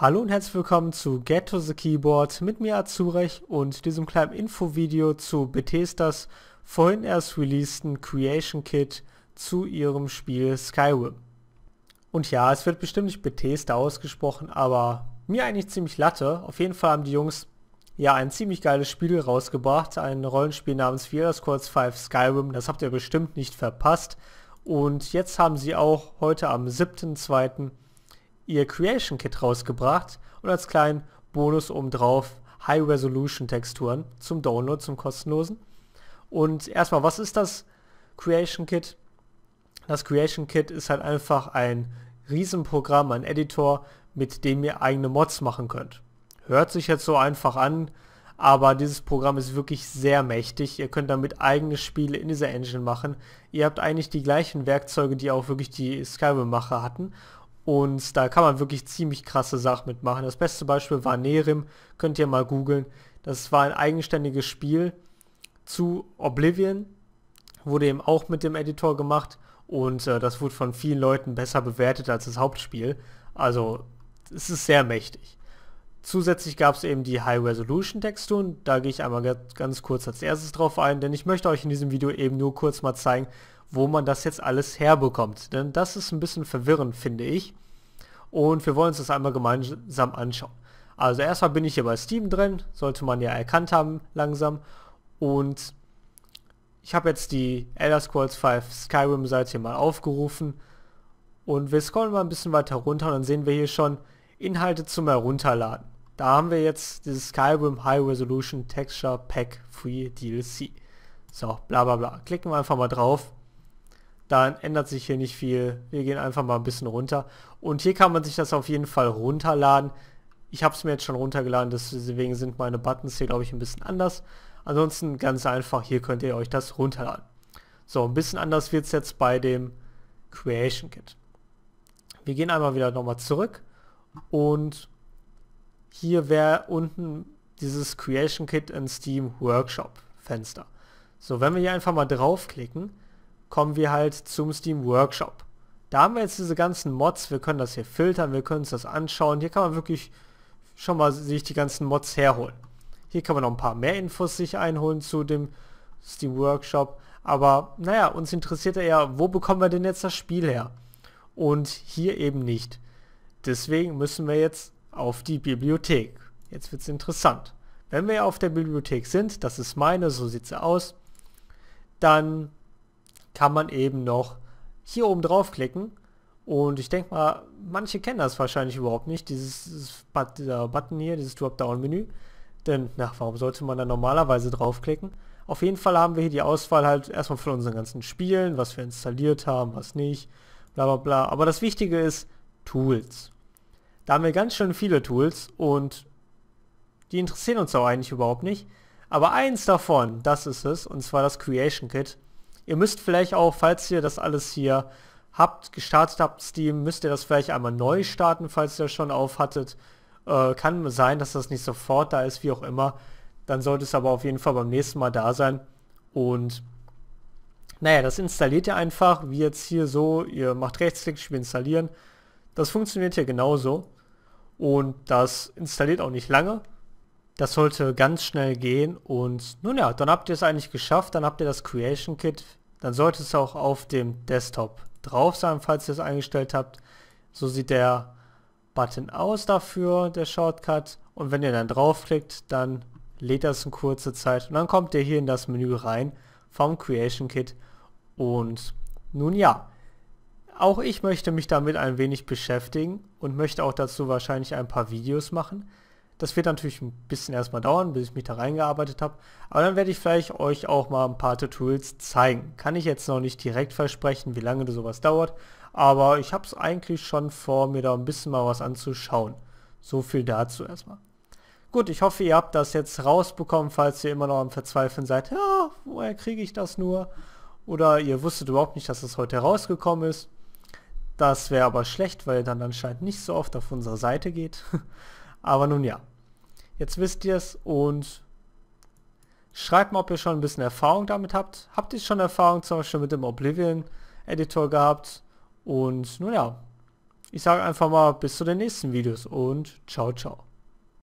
Hallo und herzlich willkommen zu Get to the Keyboard mit mir Azurech und diesem kleinen Infovideo zu Bethesdas vorhin erst releaseden Creation Kit zu ihrem Spiel Skyrim. Und ja, es wird bestimmt nicht Bethesda ausgesprochen, aber mir eigentlich ziemlich Latte. Auf jeden Fall haben die Jungs ja ein ziemlich geiles Spiel rausgebracht, ein Rollenspiel namens Fiera Kurz 5 Skyrim, das habt ihr bestimmt nicht verpasst. Und jetzt haben sie auch heute am 7.2 ihr Creation Kit rausgebracht und als kleinen Bonus obendrauf High Resolution Texturen zum Download, zum kostenlosen. Und erstmal, was ist das Creation Kit? Das Creation Kit ist halt einfach ein Riesenprogramm, ein Editor, mit dem ihr eigene Mods machen könnt. Hört sich jetzt so einfach an, aber dieses Programm ist wirklich sehr mächtig. Ihr könnt damit eigene Spiele in dieser Engine machen. Ihr habt eigentlich die gleichen Werkzeuge, die auch wirklich die Skyrim-Macher hatten und da kann man wirklich ziemlich krasse Sachen mitmachen. Das beste Beispiel war Nerim, könnt ihr mal googeln. Das war ein eigenständiges Spiel zu Oblivion, wurde eben auch mit dem Editor gemacht und äh, das wurde von vielen Leuten besser bewertet als das Hauptspiel. Also es ist sehr mächtig. Zusätzlich gab es eben die High-Resolution-Texturen. Da gehe ich einmal ganz kurz als erstes drauf ein, denn ich möchte euch in diesem Video eben nur kurz mal zeigen, wo man das jetzt alles herbekommt. Denn das ist ein bisschen verwirrend, finde ich. Und wir wollen uns das einmal gemeinsam anschauen. Also erstmal bin ich hier bei Steam drin, sollte man ja erkannt haben langsam. Und ich habe jetzt die Elder Scrolls 5 Skyrim Seite hier mal aufgerufen. Und wir scrollen mal ein bisschen weiter runter und dann sehen wir hier schon Inhalte zum Herunterladen. Da haben wir jetzt dieses Skyrim High Resolution Texture Pack Free DLC. So, bla bla bla. Klicken wir einfach mal drauf dann ändert sich hier nicht viel. Wir gehen einfach mal ein bisschen runter. Und hier kann man sich das auf jeden Fall runterladen. Ich habe es mir jetzt schon runtergeladen, deswegen sind meine Buttons hier, glaube ich, ein bisschen anders. Ansonsten ganz einfach, hier könnt ihr euch das runterladen. So, ein bisschen anders wird es jetzt bei dem Creation Kit. Wir gehen einmal wieder nochmal zurück und hier wäre unten dieses Creation Kit in Steam Workshop Fenster. So, wenn wir hier einfach mal draufklicken, kommen wir halt zum Steam Workshop. Da haben wir jetzt diese ganzen Mods, wir können das hier filtern, wir können uns das anschauen. Hier kann man wirklich schon mal sich die ganzen Mods herholen. Hier kann man noch ein paar mehr Infos sich einholen zu dem Steam Workshop. Aber naja, uns interessiert eher, wo bekommen wir denn jetzt das Spiel her? Und hier eben nicht. Deswegen müssen wir jetzt auf die Bibliothek. Jetzt wird es interessant. Wenn wir auf der Bibliothek sind, das ist meine, so sieht sie aus, dann kann man eben noch hier oben draufklicken. Und ich denke mal, manche kennen das wahrscheinlich überhaupt nicht, dieses, dieses Button hier, dieses Dropdown-Menü. Denn, na, warum sollte man da normalerweise draufklicken? Auf jeden Fall haben wir hier die Auswahl halt erstmal von unseren ganzen Spielen, was wir installiert haben, was nicht, bla bla bla. Aber das Wichtige ist Tools. Da haben wir ganz schön viele Tools und die interessieren uns auch eigentlich überhaupt nicht. Aber eins davon, das ist es, und zwar das Creation Kit. Ihr müsst vielleicht auch, falls ihr das alles hier habt, gestartet habt, Steam, müsst ihr das vielleicht einmal neu starten, falls ihr das schon aufhattet. Äh, kann sein, dass das nicht sofort da ist, wie auch immer. Dann sollte es aber auf jeden Fall beim nächsten Mal da sein. Und naja, das installiert ihr einfach, wie jetzt hier so. Ihr macht Rechtsklick, Spiel installieren. Das funktioniert hier genauso. Und das installiert auch nicht lange. Das sollte ganz schnell gehen und nun ja, dann habt ihr es eigentlich geschafft, dann habt ihr das Creation Kit, dann sollte es auch auf dem Desktop drauf sein, falls ihr es eingestellt habt. So sieht der Button aus dafür, der Shortcut und wenn ihr dann draufklickt, dann lädt das eine kurze Zeit und dann kommt ihr hier in das Menü rein vom Creation Kit und nun ja, auch ich möchte mich damit ein wenig beschäftigen und möchte auch dazu wahrscheinlich ein paar Videos machen. Das wird natürlich ein bisschen erstmal dauern, bis ich mich da reingearbeitet habe. Aber dann werde ich vielleicht euch auch mal ein paar Tutorials zeigen. Kann ich jetzt noch nicht direkt versprechen, wie lange das sowas dauert. Aber ich habe es eigentlich schon vor, mir da ein bisschen mal was anzuschauen. So viel dazu erstmal. Gut, ich hoffe, ihr habt das jetzt rausbekommen, falls ihr immer noch am Verzweifeln seid. Ja, woher kriege ich das nur? Oder ihr wusstet überhaupt nicht, dass das heute rausgekommen ist. Das wäre aber schlecht, weil ihr dann anscheinend nicht so oft auf unsere Seite geht. Aber nun ja. Jetzt wisst ihr es und schreibt mal, ob ihr schon ein bisschen Erfahrung damit habt. Habt ihr schon Erfahrung zum Beispiel mit dem Oblivion Editor gehabt? Und nun ja, ich sage einfach mal bis zu den nächsten Videos und ciao, ciao.